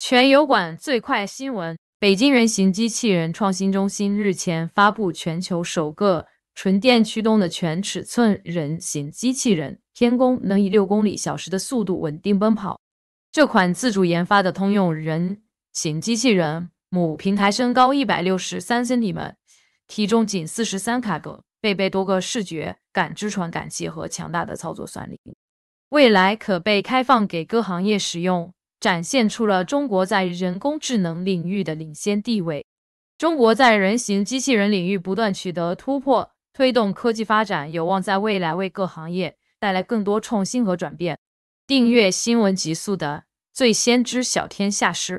全油管最快新闻：北京人形机器人创新中心日前发布全球首个纯电驱动的全尺寸人形机器人“天工”，能以六公里小时的速度稳定奔跑。这款自主研发的通用人形机器人母平台，身高一百六十三厘米，体重仅四十三卡克，配备多个视觉、感知传感器和强大的操作算力，未来可被开放给各行业使用。展现出了中国在人工智能领域的领先地位。中国在人形机器人领域不断取得突破，推动科技发展，有望在未来为各行业带来更多创新和转变。订阅新闻极速的《最先知晓天下事》。